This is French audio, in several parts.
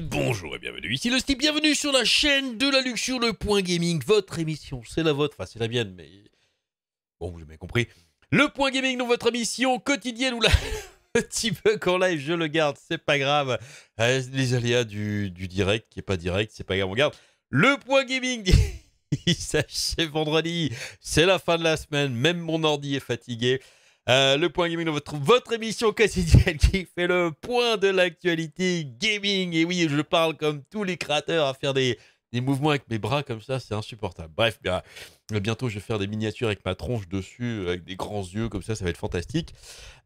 Bonjour et bienvenue, ici le Steve, bienvenue sur la chaîne de la Luxure, le point gaming, votre émission, c'est la vôtre, enfin c'est la mienne, mais bon, vous avez compris. Le point gaming, donc votre émission quotidienne ou la... Petit peu qu'en live, je le garde, c'est pas grave. Euh, les aléas du, du direct, qui est pas direct, c'est pas grave, on garde. Le point gaming, il s'achève vendredi, c'est la fin de la semaine, même mon ordi est fatigué. Euh, le point gaming dans votre, émission quotidienne qui fait le point de l'actualité gaming. Et oui, je parle comme tous les créateurs à faire des, mouvements avec mes bras comme ça, c'est insupportable. Bref, euh, bientôt je vais faire des miniatures avec ma tronche dessus, avec des grands yeux comme ça, ça va être fantastique.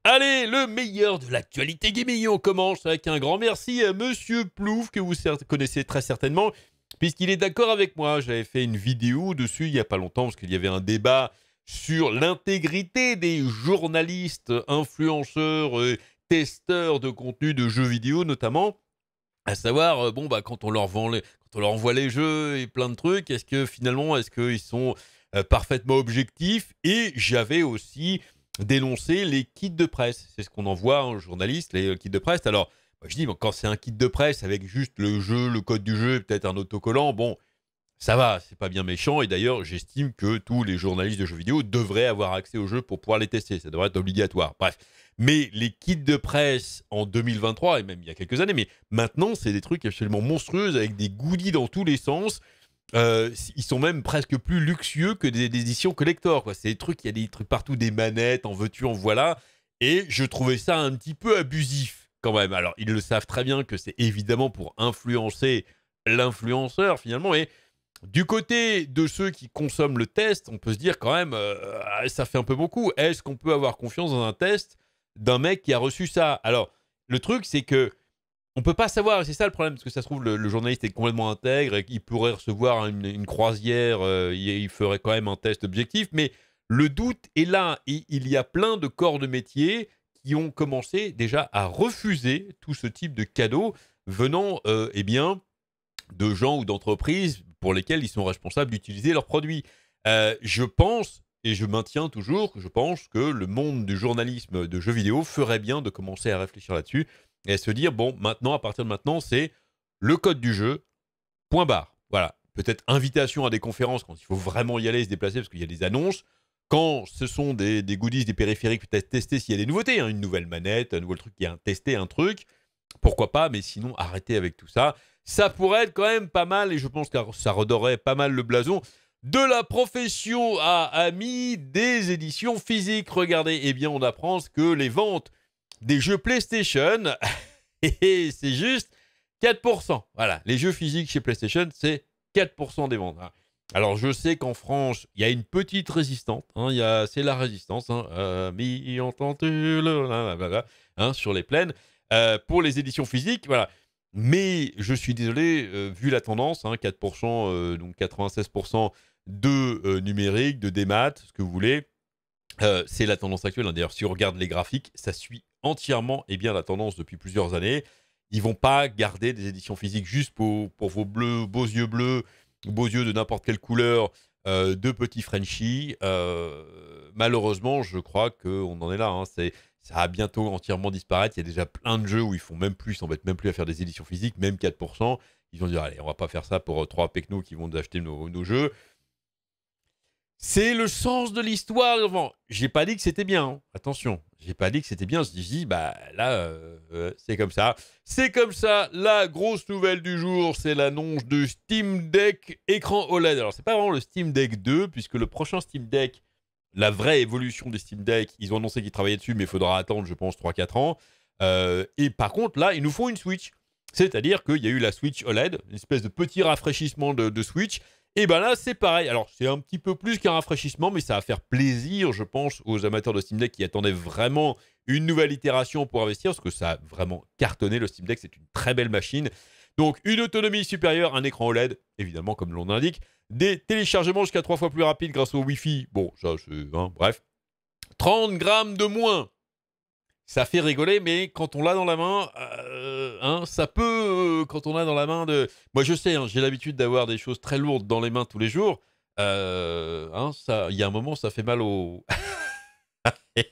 Allez, le meilleur de l'actualité gaming. On commence avec un grand merci à Monsieur Plouf que vous connaissez très certainement. Puisqu'il est d'accord avec moi, j'avais fait une vidéo dessus il n'y a pas longtemps, parce qu'il y avait un débat sur l'intégrité des journalistes, influenceurs, et testeurs de contenu de jeux vidéo notamment, à savoir, euh, bon, bah, quand on leur vend quand on leur envoie les jeux et plein de trucs, est-ce que finalement, est-ce qu'ils sont euh, parfaitement objectifs Et j'avais aussi dénoncé les kits de presse. C'est ce qu'on envoie aux journalistes, les euh, kits de presse. Alors, je dis, quand c'est un kit de presse avec juste le jeu, le code du jeu, peut-être un autocollant, bon, ça va, c'est pas bien méchant. Et d'ailleurs, j'estime que tous les journalistes de jeux vidéo devraient avoir accès aux jeux pour pouvoir les tester. Ça devrait être obligatoire. Bref. Mais les kits de presse en 2023, et même il y a quelques années, mais maintenant, c'est des trucs absolument monstrueux avec des goodies dans tous les sens. Euh, ils sont même presque plus luxueux que des, éditions collector. C'est des trucs, il y a des trucs partout, des manettes, en veux-tu, en voilà. Et je trouvais ça un petit peu abusif quand même. Alors, ils le savent très bien que c'est évidemment pour influencer l'influenceur finalement, mais du côté de ceux qui consomment le test, on peut se dire quand même, euh, ah, ça fait un peu beaucoup. Est-ce qu'on peut avoir confiance dans un test d'un mec qui a reçu ça Alors, le truc, c'est que on peut pas savoir, c'est ça le problème, parce que ça se trouve, le, journaliste est complètement intègre, et il pourrait recevoir une, croisière, euh, il, ferait quand même un test objectif, mais le doute est là, et il y a plein de corps de métier qui ont commencé déjà à refuser tout ce type de cadeaux venant, euh, eh bien, de gens ou d'entreprises pour lesquels ils sont responsables d'utiliser leurs produits. Euh, je pense, et je maintiens toujours, je pense que le monde du journalisme de jeux vidéo ferait bien de commencer à réfléchir là-dessus et à se dire, bon, maintenant, à partir de maintenant, c'est le code du jeu, point barre. Voilà. Peut-être invitation à des conférences quand il faut vraiment y aller et se déplacer parce qu'il y a des annonces. Quand ce sont des, goodies, des périphériques, peut-être tester s'il y a des nouveautés, hein, une nouvelle manette, un nouveau truc qui un testé un truc, pourquoi pas, mais sinon arrêtez avec tout ça ça pourrait être quand même pas mal, et je pense que ça redorerait pas mal le blason de la profession à amis des éditions physiques. Regardez, eh bien, on apprend que les ventes des jeux PlayStation, et c'est juste 4%. Voilà, les jeux physiques chez PlayStation, c'est 4% des ventes. Hein. Alors, je sais qu'en France, il y a une petite résistance. Hein, c'est la résistance. Mais hein, euh, mi, le hein, sur les plaines. Euh, pour les éditions physiques, voilà. Mais je suis désolé, euh, vu la tendance, 4%, hein, euh, donc 96% de euh, numérique, de démat, ce que vous voulez, c'est la tendance actuelle. Hein. D'ailleurs, si on regarde les graphiques, ça suit entièrement et eh bien, la tendance depuis plusieurs années. Ils vont pas garder des éditions physiques juste pour, vos bleus, beaux yeux bleus, beaux yeux de n'importe quelle couleur, de petits Frenchies. malheureusement, je crois qu'on en est là. Hein. C'est ça va bientôt entièrement disparaître. Il y a déjà plein de jeux où ils font même plus, ils s'embêtent même plus à faire des éditions physiques, même 4%. Ils vont dire, allez, on va pas faire ça pour euh, trois pecnos qui vont nous acheter nos, jeux. C'est le sens de l'histoire. Je j'ai pas dit que c'était bien. Hein. Attention, j'ai pas dit que c'était bien. Je dis, bah là, euh, euh, c'est comme ça. C'est comme ça. La grosse nouvelle du jour, c'est l'annonce de Steam Deck écran OLED. Alors, c'est pas vraiment le Steam Deck 2, puisque le prochain Steam Deck la vraie évolution des Steam Deck. Ils ont annoncé qu'ils travaillaient dessus, mais il faudra attendre, je pense, 3-4 ans. Euh, et par contre, là, ils nous font une Switch. C'est-à-dire qu'il y a eu la Switch OLED, une espèce de petit rafraîchissement de, Switch. Et ben là, c'est pareil. Alors, c'est un petit peu plus qu'un rafraîchissement, mais ça va faire plaisir, je pense, aux amateurs de Steam Deck qui attendaient vraiment une nouvelle itération pour investir, parce que ça a vraiment cartonné le Steam Deck. C'est une très belle machine. Donc, une autonomie supérieure, un écran OLED, évidemment, comme l'on indique, des téléchargements jusqu'à trois fois plus rapides grâce au Wi-Fi. Bon, ça, c'est. Hein, bref. 30 grammes de moins. Ça fait rigoler, mais quand on l'a dans la main, euh, hein, ça peut. Euh, quand on l'a dans la main de. Moi, je sais, hein, j'ai l'habitude d'avoir des choses très lourdes dans les mains tous les jours. Euh, il y a un moment, ça fait mal au.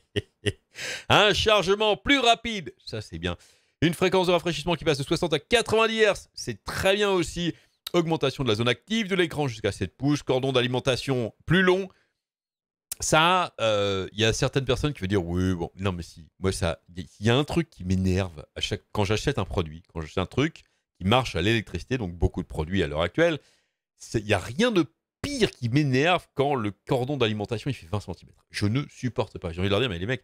un chargement plus rapide, ça c'est bien. Une fréquence de rafraîchissement qui passe de 60 à 90 Hz, c'est très bien aussi augmentation de la zone active de l'écran jusqu'à 7 pouces, cordon d'alimentation plus long. Ça, euh, il y a certaines personnes qui veulent dire oui, bon, non, mais si, moi, ça, il y, a un truc qui m'énerve à chaque, quand j'achète un produit, quand j'achète un truc qui marche à l'électricité, donc beaucoup de produits à l'heure actuelle, il n'y a rien de pire qui m'énerve quand le cordon d'alimentation il fait 20 cm. Je ne supporte pas. J'ai envie de leur dire, mais les mecs,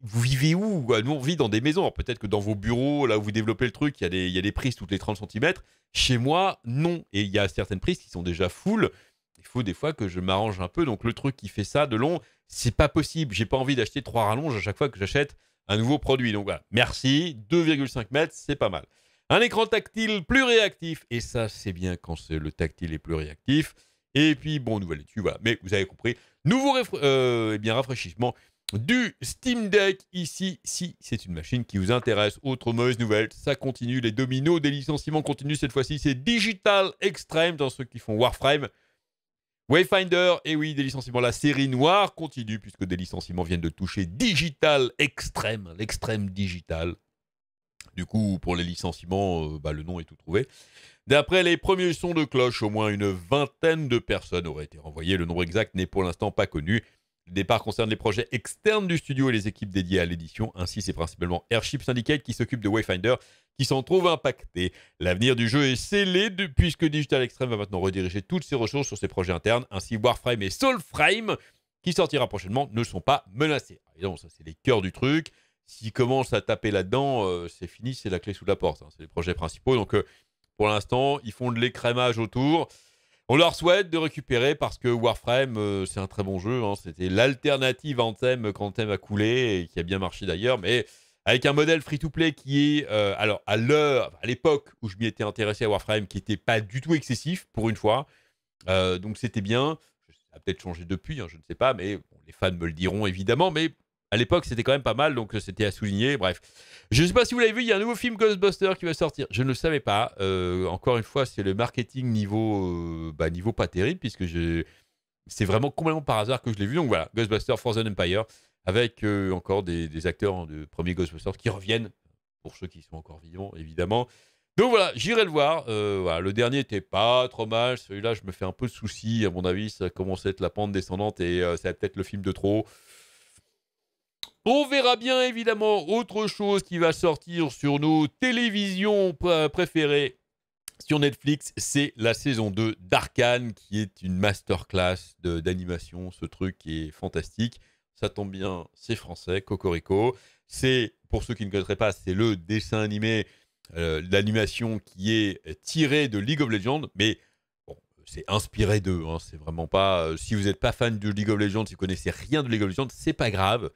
vous vivez où euh, Nous, on vit dans des maisons. Peut-être que dans vos bureaux, là où vous développez le truc, il y, a des, y des prises toutes les 30 cm. Chez moi, non. Et il y a certaines prises qui sont déjà full. Il faut des fois que je m'arrange un peu. Donc, le truc qui fait ça de long, c'est pas possible. J'ai pas envie d'acheter trois rallonges à chaque fois que j'achète un nouveau produit. Donc, voilà. Merci. 2,5 mètres, c'est pas mal. Un écran tactile plus réactif. Et ça, c'est bien quand le tactile est plus réactif. Et puis, bon, nouvelle étude, voilà. Mais vous avez compris. Nouveau euh, eh bien, rafraîchissement du Steam Deck ici, si c'est une machine qui vous intéresse. Autre mauvaise nouvelle, ça continue, les dominos des licenciements continuent cette fois-ci, c'est Digital Extreme dans ceux qui font Warframe. Wayfinder, et oui, des licenciements. La série noire continue puisque des licenciements viennent de toucher Digital Extreme, l'extrême digital. Du coup, pour les licenciements, euh, bah, le nom est tout trouvé. D'après les premiers sons de cloche, au moins une vingtaine de personnes auraient été renvoyées. Le nombre exact n'est pour l'instant pas connu. Le départ concerne les projets externes du studio et les équipes dédiées à l'édition. Ainsi, c'est principalement Airship Syndicate qui s'occupe de Wayfinder qui s'en trouve impacté. L'avenir du jeu est scellé puisque Digital Extreme va maintenant rediriger toutes ses ressources sur ses projets internes. Ainsi, Warframe et Soulframe, qui sortira prochainement, ne sont pas menacés. Ah, évidemment, ça, c'est les cœurs du truc. S'ils commencent à taper là-dedans, euh, c'est fini, c'est la clé sous la porte. Hein. C'est les projets principaux. Donc, euh, pour l'instant, ils font de l'écrémage autour. On leur souhaite de récupérer parce que Warframe, euh, c'est un très bon jeu. Hein. C'était l'alternative Anthem quand Anthem a coulé et qui a bien marché d'ailleurs. Mais avec un modèle free-to-play qui est, euh, alors à l'heure, à l'époque où je m'y étais intéressé à Warframe, qui n'était pas du tout excessif pour une fois. Euh, donc c'était bien. Ça a peut-être changé depuis, hein, je ne sais pas, mais les fans me le diront évidemment. Mais à l'époque, c'était quand même pas mal, donc euh, c'était à souligner. Bref. Je ne sais pas si vous l'avez vu, il y a un nouveau film Ghostbuster qui va sortir. Je ne le savais pas. Euh, encore une fois, c'est le marketing niveau, euh, bah, niveau pas terrible, puisque c'est vraiment complètement par hasard que je l'ai vu. Donc voilà, Ghostbuster Frozen Empire, avec encore des, acteurs de premier Ghostbusters qui reviennent, pour ceux qui sont encore vivants, évidemment. Donc voilà, j'irai le voir. voilà, le dernier n'était pas trop mal. Celui-là, je me fais un peu de soucis. À mon avis, ça commence à être la pente descendante et ça va peut-être le film de trop. On verra bien évidemment autre chose qui va sortir sur nos télévisions préférées. Sur Netflix, c'est la saison 2 d'Arkane, qui est une masterclass d'animation. Ce truc est fantastique. Ça tombe bien, c'est français, Cocorico. C'est, pour ceux qui ne connaîtraient pas, c'est le dessin animé, euh, l'animation qui est tirée de League of Legends, mais c'est inspiré d'eux. Hein. c'est vraiment pas. Euh, si vous n'êtes pas fan de League of Legends, si vous connaissez rien de League of Legends, c'est pas grave.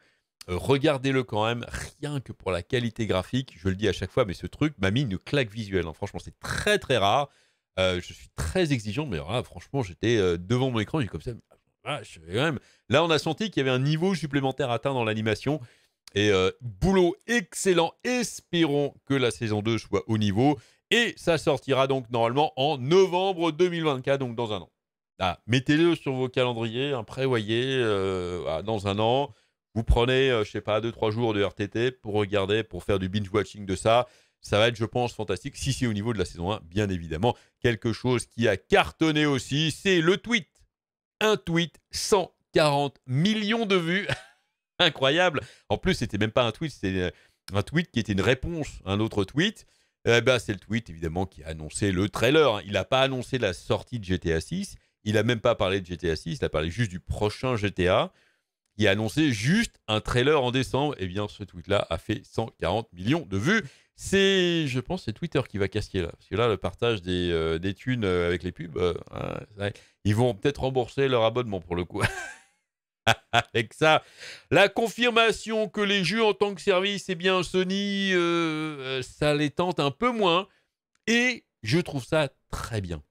Euh, regardez-le quand même, rien que pour la qualité graphique. Je le dis à chaque fois, mais ce truc m'a mis une claque visuelle. Hein. Franchement, c'est très très rare. Euh, je suis très exigeant, mais là, ah, franchement, j'étais euh, devant mon écran, j'ai comme ça. Ah, je même. Là, on a senti qu'il y avait un niveau supplémentaire atteint dans l'animation. Et boulot excellent. Espérons que la saison 2 soit au niveau. Et ça sortira donc normalement en novembre 2024, donc dans un an. Ah, mettez-le sur vos calendriers, prévoyez dans un an. Vous prenez, euh, je sais pas, 2-3 jours de RTT pour regarder, pour faire du binge-watching de ça. Ça va être, je pense, fantastique, si c'est au niveau de la saison 1, bien évidemment. Quelque chose qui a cartonné aussi, c'est le tweet. Un tweet, 140 millions de vues. Incroyable. En plus, c'était même pas un tweet, c'était euh, un tweet qui était une réponse à un autre tweet. Eh ben, c'est le tweet, évidemment, qui a annoncé le trailer. Il n'a pas annoncé la sortie de GTA 6. Il n'a même pas parlé de GTA 6. Il a parlé juste du prochain GTA qui a annoncé juste un trailer en décembre. et eh bien, ce tweet-là a fait 140 millions de vues. C'est, je pense, c'est Twitter qui va casquer là. Parce que là, le partage des, euh, thunes euh, avec les pubs, euh, ils vont peut-être rembourser leur abonnement pour le coup. avec ça, la confirmation que les jeux en tant que service, eh bien, Sony, ça les tente un peu moins. Et je trouve ça très bien.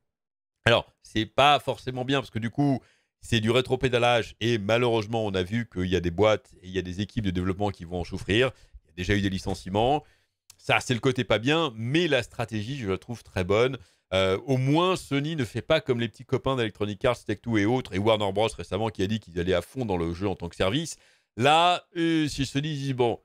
Alors, c'est pas forcément bien parce que du coup, c'est du rétropédalage et malheureusement, on a vu qu'il y a des boîtes et il y a des équipes de développement qui vont en souffrir. Il y a déjà eu des licenciements. Ça, c'est le côté pas bien, mais la stratégie, je la trouve très bonne. Euh, au moins, Sony ne fait pas comme les petits copains d'Electronic Arts, Tech2 et autres, et Warner Bros récemment qui a dit qu'ils allaient à fond dans le jeu en tant que service. Là, euh, si Sony dit bon,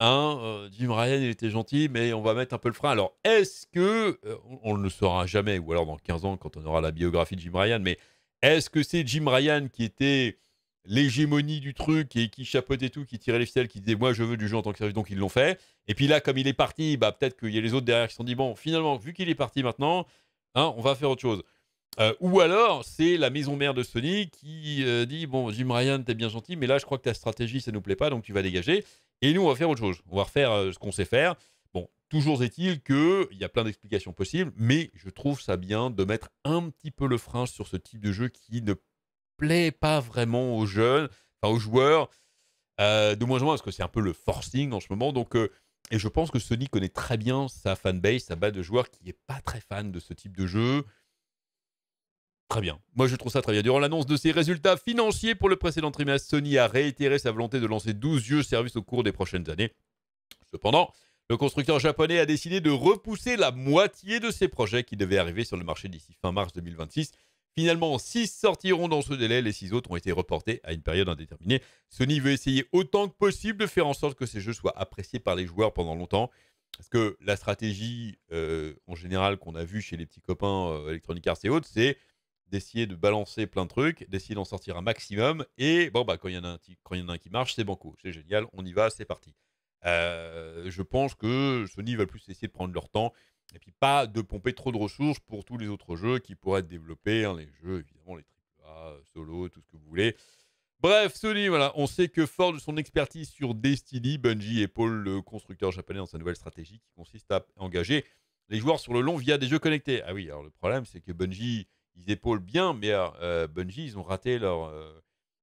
hein, euh, Jim Ryan il était gentil, mais on va mettre un peu le frein. Alors, est-ce que on, ne le saura jamais, ou alors dans 15 ans quand on aura la biographie de Jim Ryan, mais est-ce que c'est Jim Ryan qui était l'hégémonie du truc et qui chapeautait tout, qui tirait les ficelles, qui disait moi je veux du jeu en tant que service, donc ils l'ont fait. Et puis là, comme il est parti, bah, peut-être qu'il y a les autres derrière qui se sont dit bon, finalement, vu qu'il est parti maintenant, hein, on va faire autre chose. Euh, ou alors, c'est la maison mère de Sony qui euh, dit Bon, Jim Ryan, t'es bien gentil, mais là, je crois que ta stratégie, ça nous plaît pas, donc tu vas dégager. Et nous, on va faire autre chose. On va refaire euh, ce qu'on sait faire. Toujours est-il qu'il y a plein d'explications possibles, mais je trouve ça bien de mettre un petit peu le frein sur ce type de jeu qui ne plaît pas vraiment aux jeunes, enfin aux joueurs, euh, de moins en moins, parce que c'est un peu le forcing en ce moment. Donc, euh, et je pense que Sony connaît très bien sa fanbase, sa base de joueurs qui n'est pas très fan de ce type de jeu. Très bien. Moi, je trouve ça très bien. Durant l'annonce de ses résultats financiers pour le précédent trimestre, Sony a réitéré sa volonté de lancer 12 jeux service au cours des prochaines années. Cependant, le constructeur japonais a décidé de repousser la moitié de ses projets qui devaient arriver sur le marché d'ici fin mars 2026. Finalement, 6 sortiront dans ce délai, les 6 autres ont été reportés à une période indéterminée. Sony veut essayer autant que possible de faire en sorte que ces jeux soient appréciés par les joueurs pendant longtemps. Parce que la stratégie euh, en général qu'on a vue chez les petits copains euh, Electronic Arts et autres, c'est d'essayer de balancer plein de trucs, d'essayer d'en sortir un maximum. Et bon, bah, quand il y, en a un qui marche, c'est banco, c'est génial, on y va, c'est parti. Euh, je pense que Sony va plus essayer de prendre leur temps et puis pas de pomper trop de ressources pour tous les autres jeux qui pourraient être développés, hein, les jeux évidemment, les AAA, solo, tout ce que vous voulez. Bref, Sony, voilà, on sait que fort de son expertise sur Destiny, Bungie épaule le constructeur japonais dans sa nouvelle stratégie qui consiste à engager les joueurs sur le long via des jeux connectés. Ah oui, alors le problème c'est que Bungie, ils épaulent bien, mais euh, Bungie, ils ont raté leur, euh,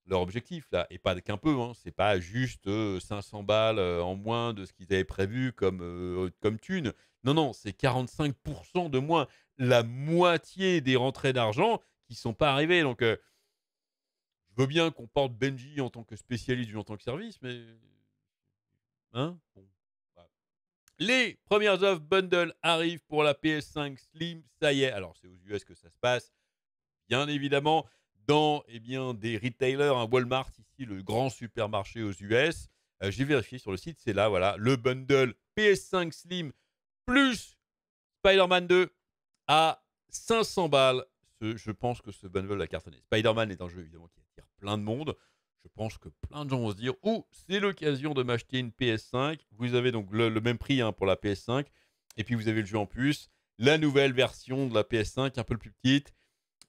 leur objectif là, et pas qu'un peu. Hein. C'est pas juste 500 euh, balles euh, en moins de ce qu'ils avaient prévu comme euh, comme thune. Non, non, c'est 45% de moins, la moitié des rentrées d'argent qui sont pas arrivées. Donc, je veux bien qu'on porte Benji en tant que spécialiste ou en tant que service, mais hein Les premières offres bundle arrivent pour la PS5 Slim. Ça y est, alors c'est aux US que ça se passe, bien évidemment dans eh bien, des retailers, un Walmart ici, le grand supermarché aux US. Euh, j'ai vérifié sur le site, c'est là, voilà, le bundle PS5 Slim plus Spider-Man 2 à 500 balles. je pense que ce bundle a cartonné. Spider-Man est un jeu évidemment qui attire plein de monde. Je pense que plein de gens vont se dire Oh, c'est l'occasion de m'acheter une PS5. Vous avez donc le, même prix hein, pour la PS5. Et puis vous avez le jeu en plus. La nouvelle version de la PS5, un peu plus petite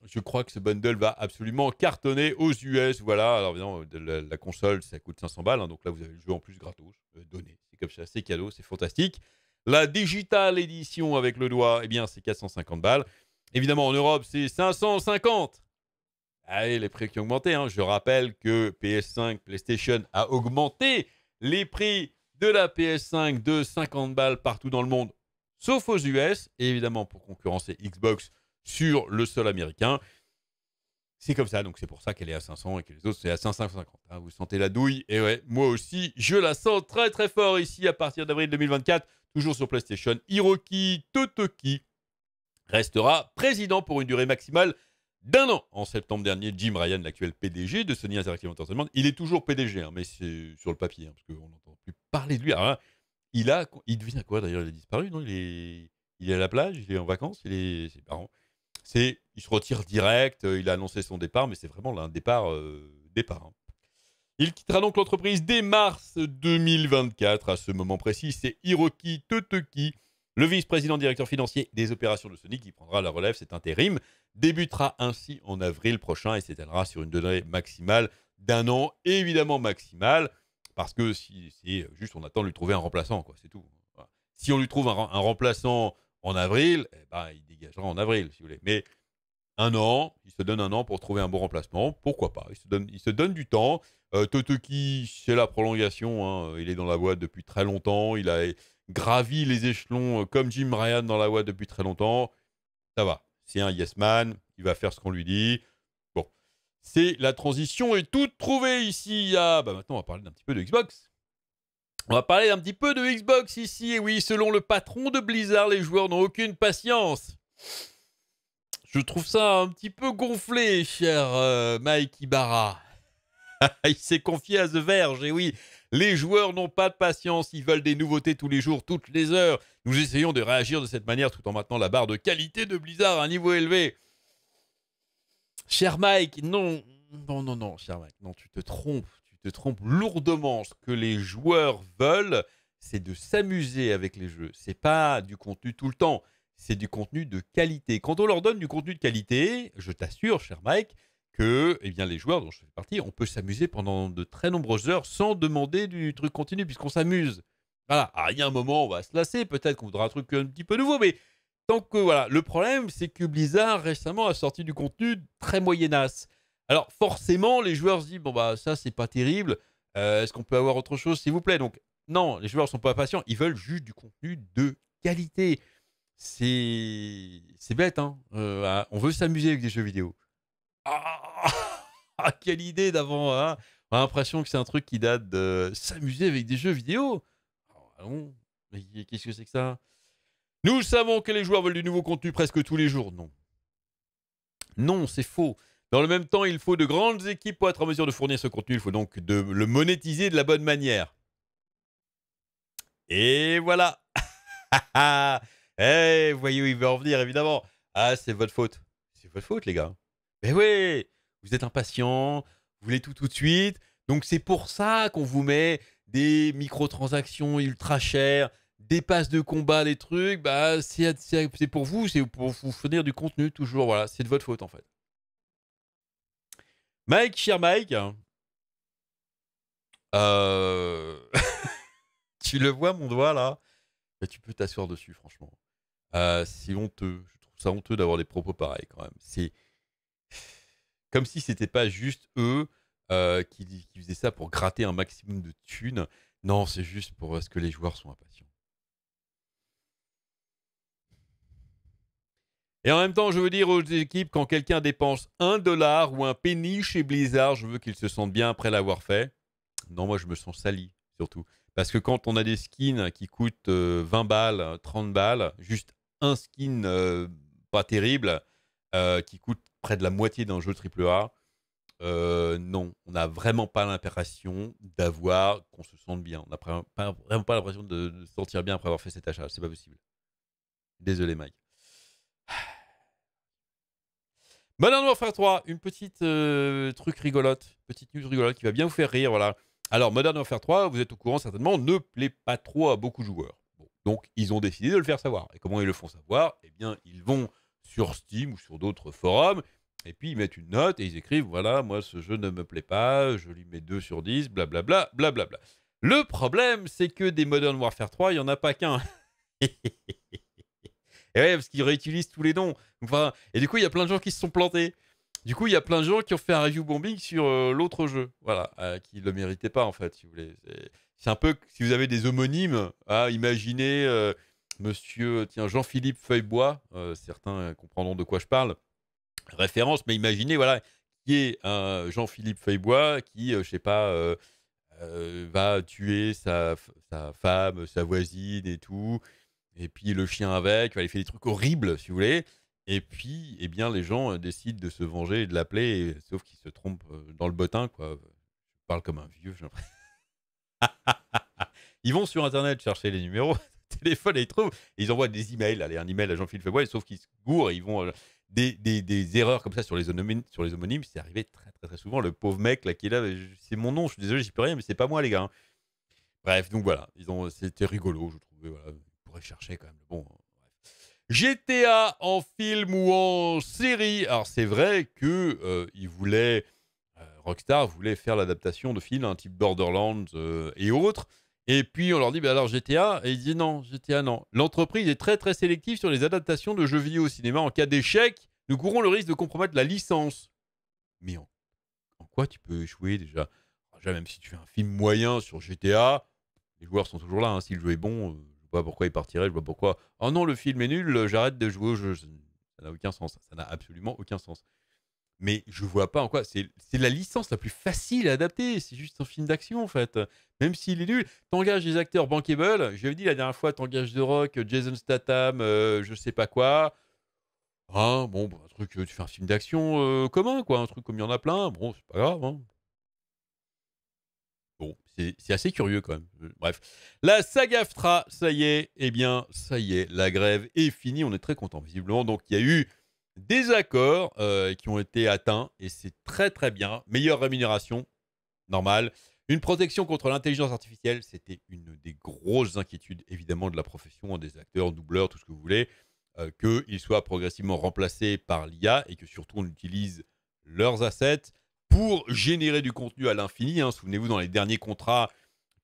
je crois que ce bundle va absolument cartonner aux US. Voilà, alors évidemment, la, console, ça coûte 500 balles. Hein. donc là, vous avez le jeu en plus gratos, euh, donné. C'est comme ça, c'est cadeau, c'est fantastique. La Digital Edition avec le doigt, eh bien, c'est 450 balles. Évidemment, en Europe, c'est 550. Allez, les prix qui ont augmenté. Hein. Je rappelle que PS5, PlayStation a augmenté les prix de la PS5 de 50 balles partout dans le monde, sauf aux US. Et évidemment, pour concurrencer Xbox, sur le sol américain. C'est comme ça, donc c'est pour ça qu'elle est à 500 et que les autres c'est à 550. Hein. Vous sentez la douille Et ouais, moi aussi, je la sens très très fort ici à partir d'avril 2024, toujours sur PlayStation. Hiroki Totoki restera président pour une durée maximale d'un an. En septembre dernier, Jim Ryan, l'actuel PDG de Sony Interactive Entertainment, il est toujours PDG, hein, mais c'est sur le papier, hein, parce qu'on n'entend plus parler de lui. Alors, il a, il devient quoi d'ailleurs Il a disparu, non il est, il est à la plage, il est en vacances, il est, c'est il se retire direct, euh, il a annoncé son départ, mais c'est vraiment un départ. Euh, départ hein. Il quittera donc l'entreprise dès mars 2024. À ce moment précis, c'est Hiroki Totoki, le vice-président directeur financier des opérations de Sony, qui prendra la relève. Cet intérim débutera ainsi en avril prochain et s'étalera sur une durée maximale d'un an, évidemment maximale, parce que si, c'est juste on attend de lui trouver un remplaçant, quoi, c'est tout. Si on lui trouve un remplaçant en avril, eh ben, il dégagera en avril, si vous voulez. Mais un an, il se donne un an pour trouver un bon remplacement, pourquoi pas Il se donne, il se donne du temps. Euh, Totoki, c'est la prolongation, hein. il est dans la voie depuis très longtemps, il a gravi les échelons euh, comme Jim Ryan dans la voie depuis très longtemps. Ça va, c'est un yes man, il va faire ce qu'on lui dit. Bon, c'est la transition est toute trouvée ici. À... Ah, bah maintenant, on va parler d'un petit peu de Xbox. On va parler un petit peu de Xbox ici. Et oui, selon le patron de Blizzard, les joueurs n'ont aucune patience. Je trouve ça un petit peu gonflé, cher euh, Mike Ibarra. Il s'est confié à The Verge, et oui, les joueurs n'ont pas de patience, ils veulent des nouveautés tous les jours, toutes les heures. Nous essayons de réagir de cette manière tout en maintenant la barre de qualité de Blizzard à un niveau élevé. Cher Mike, non, non, non, non, cher Mike, non, tu te trompes, se trompe lourdement. Ce que les joueurs veulent, c'est de s'amuser avec les jeux. C'est pas du contenu tout le temps, c'est du contenu de qualité. Quand on leur donne du contenu de qualité, je t'assure, cher Mike, que eh bien, les joueurs dont je fais partie, on peut s'amuser pendant de très nombreuses heures sans demander du truc continu, puisqu'on s'amuse. Voilà, à ah, un moment, on va se lasser, peut-être qu'on voudra un truc un petit peu nouveau, mais tant que voilà, le problème, c'est que Blizzard récemment a sorti du contenu très moyenasse. Alors forcément, les joueurs se disent bon bah ça c'est pas terrible. Euh, est-ce qu'on peut avoir autre chose s'il vous plaît Donc non, les joueurs sont pas patients. Ils veulent juste du contenu de qualité. C'est bête hein. Euh, ah, on veut s'amuser avec des jeux vidéo. Ah, ah quelle idée d'avant. Hein. J'ai l'impression que c'est un truc qui date de s'amuser avec des jeux vidéo. Allons, ah, qu'est-ce que c'est que ça Nous savons que les joueurs veulent du nouveau contenu presque tous les jours. Non. Non, c'est faux. Dans le même temps, il faut de grandes équipes pour être en mesure de fournir ce contenu. Il faut donc de le monétiser de la bonne manière. Et voilà. Vous eh, voyez où il veut en venir, évidemment. Ah, c'est votre faute. C'est votre faute, les gars. Mais oui, vous êtes impatient, vous voulez tout tout de suite. Donc c'est pour ça qu'on vous met des microtransactions ultra chères, des passes de combat, des trucs. Bah, c'est pour vous, c'est pour vous fournir du contenu toujours. Voilà, c'est de votre faute en fait. Mike, cher Mike, euh, tu le vois mon doigt là Tu peux t'asseoir dessus, franchement. Euh, c'est honteux. Je trouve ça honteux d'avoir des propos pareils quand même. C'est comme si c'était pas juste eux euh, qui, faisaient ça pour gratter un maximum de thunes. Non, c'est juste pour ce que les joueurs sont impatients. Et en même temps, je veux dire aux équipes, quand quelqu'un dépense un dollar ou un penny chez Blizzard, je veux qu'il se sente bien après l'avoir fait. Non, moi, je me sens sali, surtout. Parce que quand on a des skins qui coûtent 20 euh, balles, 30 balles, juste un skin euh, pas terrible, euh, qui coûte près de la moitié d'un jeu AAA, euh, non, on n'a vraiment pas l'impression d'avoir qu'on se sente bien. On n'a vraiment pas l'impression de, se sentir bien après avoir fait cet achat. C'est pas possible. Désolé, Mike. Modern Warfare 3, une petite euh, truc rigolote, petite news rigolote qui va bien vous faire rire, voilà. Alors, Modern Warfare 3, vous êtes au courant certainement, ne plaît pas trop à beaucoup de joueurs. donc, ils ont décidé de le faire savoir. Et comment ils le font savoir Eh bien, ils vont sur Steam ou sur d'autres forums, et puis ils mettent une note et ils écrivent, voilà, moi, ce jeu ne me plaît pas, je lui mets 2 sur 10, blablabla, blablabla. Le problème, c'est que des Modern Warfare 3, il n'y en a pas qu'un. Et eh ouais, parce qu'ils réutilisent tous les noms. Enfin, et du coup, il y a plein de gens qui se sont plantés. Du coup, il y a plein de gens qui ont fait un review bombing sur euh, l'autre jeu, voilà, euh, qui ne le méritait pas en fait, si vous voulez. C'est un peu si vous avez des homonymes, ah, imaginez euh, Monsieur, tiens Jean-Philippe Feuillebois, certains comprendront de quoi je parle, référence, mais imaginez voilà qui est un Jean-Philippe Feuillebois qui, je sais pas, va tuer sa, sa, femme, sa voisine et tout, et puis le chien avec, il fait des trucs horribles, si vous voulez. Et puis, eh bien, les gens euh, décident de se venger et de l'appeler, sauf qu'ils se trompent euh, dans le bottin, quoi. Je parle comme un vieux, ils vont sur Internet chercher les numéros téléphone et ils trouvent. ils envoient des emails. Allez, un email à Jean-Philippe Fabois, sauf qu'ils se gourrent, ils vont. Euh, des, des, erreurs comme ça sur les, homonymes, sur les homonymes, c'est arrivé très, très, très souvent. Le pauvre mec là qui est là, c'est mon nom, je suis désolé, j'y peux rien, mais c'est pas moi, les gars. Hein. Bref, donc voilà, ils ont, c'était rigolo, je trouvais. Voilà quand même le bon. Euh, GTA en film ou en série. Alors c'est vrai que euh, il voulait, euh, Rockstar voulait faire l'adaptation de films, un hein, type Borderlands et autres. Et puis on leur dit, bah alors GTA, et ils disent non, GTA non. L'entreprise est très très sélective sur les adaptations de jeux vidéo au cinéma. En cas d'échec, nous courons le risque de compromettre la licence. Mais en, quoi tu peux échouer déjà ah, même si tu fais un film moyen sur GTA, les joueurs sont toujours là. Hein. si le jeu est bon, je vois pourquoi il partirait, je vois pourquoi. Oh non, le film est nul, j'arrête de jouer au jeu. Ça n'a aucun sens. Ça n'a absolument aucun sens. Mais je vois pas en quoi. C'est la licence la plus facile à adapter. C'est juste un film d'action, en fait. Même s'il est nul. T'engages des acteurs bankable. J'avais dit la dernière fois, t'engages The Rock, Jason Statham, euh, je sais pas quoi. Ah, bon, bah, un truc, euh, tu fais un film d'action euh, commun, quoi. Un truc comme il y en a plein. Bon, c'est pas grave. Hein. Bon, c'est assez curieux quand même. Euh, bref. La saga ça y est, eh bien, ça y est, la grève est finie. On est très content, visiblement. Donc, il y a eu des accords euh, qui ont été atteints et c'est très, très bien. Meilleure rémunération, normal. Une protection contre l'intelligence artificielle, c'était une des grosses inquiétudes, évidemment, de la profession, hein, des acteurs, doubleurs, tout ce que vous voulez, euh, qu'ils soient progressivement remplacés par l'IA et que surtout on utilise leurs assets pour générer du contenu à l'infini. Hein. Souvenez-vous, dans les derniers contrats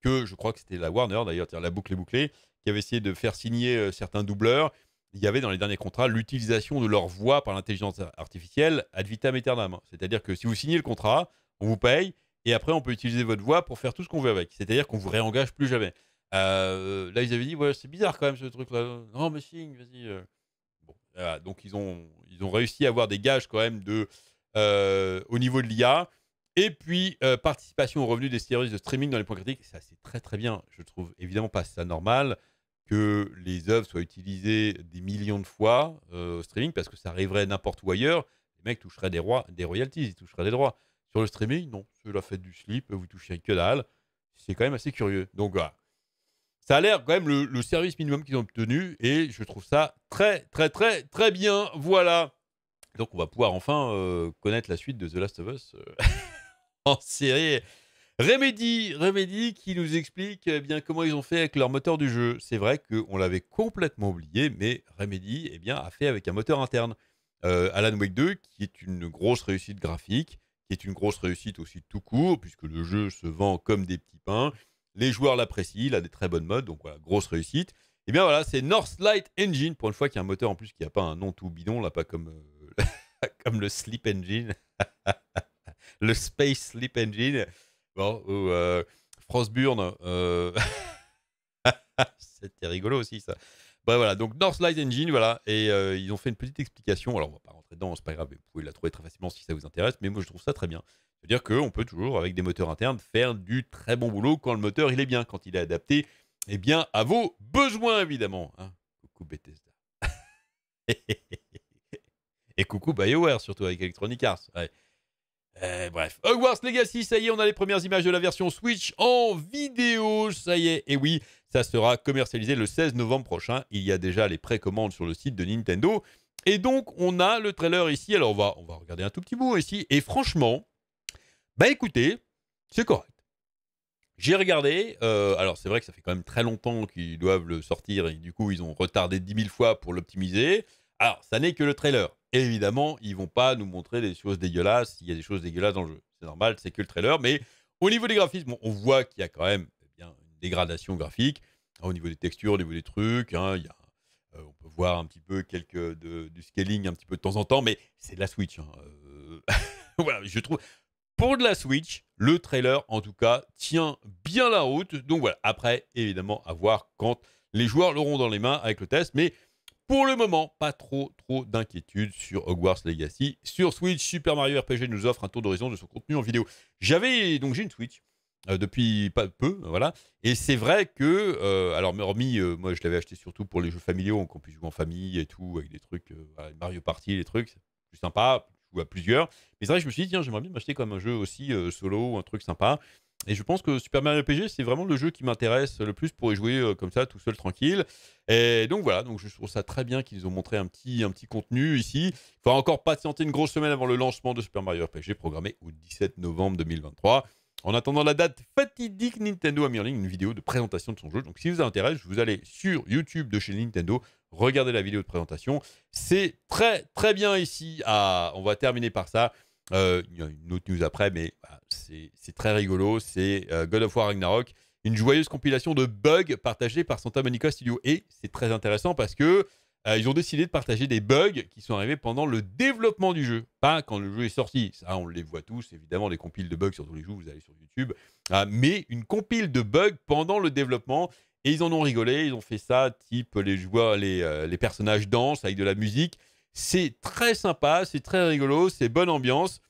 que je crois que c'était la Warner d'ailleurs, la boucle est bouclée, qui avait essayé de faire signer euh, certains doubleurs, il y avait dans les derniers contrats l'utilisation de leur voix par l'intelligence artificielle ad vitam aeternam. C'est-à-dire que si vous signez le contrat, on vous paye, et après on peut utiliser votre voix pour faire tout ce qu'on veut avec. C'est-à-dire qu'on vous réengage plus jamais. Euh, là, ils avaient dit, c'est bizarre quand même ce truc-là. Non, mais signe, vas-y. Euh. donc ils ont, ils ont réussi à avoir des gages quand même de euh, au niveau de l'IA. Et puis, euh, participation aux revenus des services de streaming dans les points critiques. Ça, c'est très, très bien. Je trouve évidemment pas ça normal que les œuvres soient utilisées des millions de fois euh, au streaming parce que ça arriverait n'importe où ailleurs. Les mecs toucheraient des, rois, des royalties, ils toucheraient des droits. Sur le streaming, non. cela la du slip, vous touchez que dalle. C'est quand même assez curieux. Donc, voilà. Ça a l'air quand même le service minimum qu'ils ont obtenu et je trouve ça très, très, très, très bien. Voilà. Donc on va pouvoir enfin euh, connaître la suite de The Last of Us euh, en série. Remedy, Remedy qui nous explique eh bien comment ils ont fait avec leur moteur du jeu. C'est vrai qu'on l'avait complètement oublié, mais Remedy eh bien, a fait avec un moteur interne. Euh, Alan Wake 2, qui est une grosse réussite graphique, qui est une grosse réussite aussi tout court, puisque le jeu se vend comme des petits pains. Les joueurs l'apprécient, il a des très bonnes modes, donc grosse réussite. Et eh bien voilà, c'est light Engine, pour une fois qu'il y a un moteur en plus qui n'a pas un nom tout bidon, là, pas comme comme le Sleep Engine, le Space Sleep Engine, bon, ou euh, Frostburn. Euh, c'était rigolo aussi ça. Bah voilà, donc North Light Engine, voilà, et euh, ils ont fait une petite explication. Alors on va pas rentrer dedans, c'est pas grave, vous pouvez la trouver très facilement si ça vous intéresse, mais moi je trouve ça très bien. C'est-à-dire qu'on peut toujours, avec des moteurs internes, faire du très bon boulot quand le moteur il est bien, quand il est adapté, et eh bien, à vos besoins évidemment. Hein. Coucou Bethesda. Et coucou BioWare, surtout avec Electronic Arts. Euh, bref, Hogwarts Legacy, ça y est, on a les premières images de la version Switch en vidéo, ça y est, et oui, ça sera commercialisé le 16 novembre prochain, il y a déjà les précommandes sur le site de Nintendo, et donc on a le trailer ici, alors on va, on va regarder un tout petit bout ici, et franchement, bah écoutez, c'est correct. J'ai regardé, euh, alors c'est vrai que ça fait quand même très longtemps qu'ils doivent le sortir, et du coup ils ont retardé 10 000 fois pour l'optimiser, alors ça n'est que le trailer, évidemment, ils vont pas nous montrer des choses dégueulasses. Il y a des choses dégueulasses dans le jeu. C'est normal, c'est que le trailer. Mais au niveau des graphismes, on voit qu'il y a quand même eh bien, une dégradation graphique. Hein, au niveau des textures, au niveau des trucs, hein, euh, on peut voir un petit peu quelques du scaling un petit peu de temps en temps, mais c'est de la Switch. Hein, euh, voilà, je trouve pour de la Switch, le trailer en tout cas tient bien la route. Donc voilà, après évidemment à voir quand les joueurs l'auront dans les mains avec le test, mais pour le moment, pas trop trop d'inquiétude sur Hogwarts Legacy. Sur Switch, Super Mario RPG nous offre un tour d'horizon de son contenu en vidéo. J'avais donc j'ai une Switch euh, depuis pas peu, voilà. Et c'est vrai que euh, alors hormis euh, moi je l'avais acheté surtout pour les jeux familiaux, qu'on puisse jouer en famille et tout avec des trucs Mario Party, les trucs plus sympa, ou à plusieurs. Mais c'est vrai que je me suis dit tiens, j'aimerais bien m'acheter comme un jeu aussi solo, un truc sympa. Et je pense que Super Mario RPG, c'est vraiment le jeu qui m'intéresse le plus pour y jouer euh, comme ça, tout seul, tranquille. Et donc voilà, donc je trouve ça très bien qu'ils ont montré un petit, un petit contenu ici. Il faudra encore patienter une grosse semaine avant le lancement de Super Mario RPG, programmé au 17 novembre 2023. En attendant la date fatidique, Nintendo a mis en ligne une vidéo de présentation de son jeu. Donc si vous intéresse, vous allez sur YouTube de chez Nintendo, regardez la vidéo de présentation. C'est très très bien ici. À... Ah, on va terminer par ça. Euh, il y a une autre news après, mais bah, c'est très rigolo. C'est euh, God of War Ragnarok, une joyeuse compilation de bugs partagés par Santa Monica Studio. Et c'est très intéressant parce que euh, ils ont décidé de partager des bugs qui sont arrivés pendant le développement du jeu, pas quand le jeu est sorti. Ça, on les voit tous, évidemment, les compiles de bugs sur tous les jeux, vous allez sur YouTube. Ah, mais une compile de bugs pendant le développement. Et ils en ont rigolé, ils ont fait ça, type les joueurs, les, les personnages dansent avec de la musique. C'est très sympa, c'est très rigolo, c'est bonne ambiance.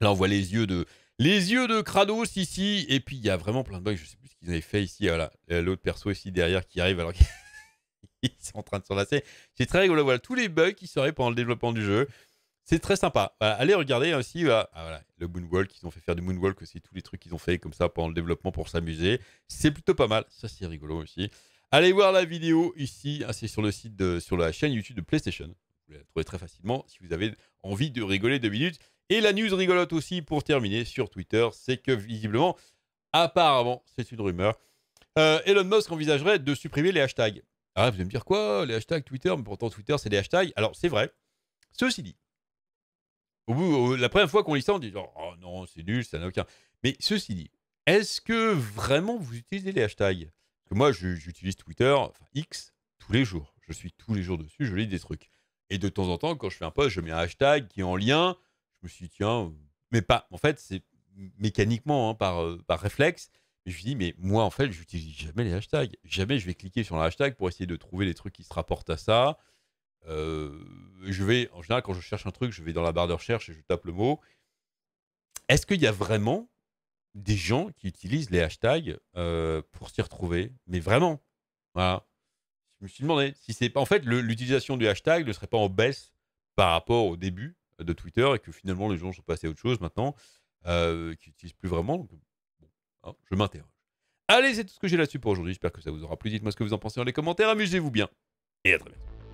Là, on voit les yeux de les yeux de Kratos ici, et puis il y a vraiment plein de bugs. Je sais plus ce qu'ils avaient fait ici. Voilà, l'autre perso ici derrière qui arrive alors qu'ils sont en train de se lasser. C'est très rigolo. Voilà tous les bugs qui seraient pendant le développement du jeu. C'est très sympa. allez regarder aussi ah, le Moonwalk. Ils ont fait faire du Moonwalk C'est tous les trucs qu'ils ont fait comme ça pendant le développement pour s'amuser. C'est plutôt pas mal. Ça, c'est rigolo aussi. Allez voir la vidéo ici. Ah, c'est sur le site, de, sur la chaîne YouTube de PlayStation. Vous la trouvez très facilement si vous avez envie de rigoler deux minutes. Et la news rigolote aussi pour terminer sur Twitter, c'est que visiblement, apparemment, c'est une rumeur, euh, Elon Musk envisagerait de supprimer les hashtags. Ah, vous allez me dire quoi Les hashtags Twitter, mais pourtant Twitter, c'est des hashtags. Alors, c'est vrai. Ceci dit, au bout, la première fois qu'on lit ça, on dit genre, oh non, c'est nul, ça n'a aucun. Mais ceci dit, est-ce que vraiment vous utilisez les hashtags Parce que moi, j'utilise Twitter, enfin X, tous les jours. Je suis tous les jours dessus, je lis des trucs. Et de temps en temps, quand je fais un post, je mets un hashtag qui est en lien. Je me suis dit, tiens, mais pas. En fait, c'est mécaniquement, hein, par, euh, par réflexe. je me suis dit, mais moi, en fait, j'utilise jamais les hashtags. Jamais je vais cliquer sur le hashtag pour essayer de trouver les trucs qui se rapportent à ça. Euh, je vais, en général, quand je cherche un truc, je vais dans la barre de recherche et je tape le mot. Est-ce qu'il y a vraiment des gens qui utilisent les hashtags euh, pour s'y retrouver Mais vraiment, voilà je me suis demandé si c'est pas. En fait, l'utilisation du hashtag ne serait pas en baisse par rapport au début de Twitter et que finalement les gens sont passés à autre chose maintenant, euh, qui n'utilisent plus vraiment. Hein, je m'interroge. Allez, c'est tout ce que j'ai là-dessus pour aujourd'hui. J'espère que ça vous aura plu. Dites-moi ce que vous en pensez dans les commentaires. Amusez-vous bien et à très bientôt.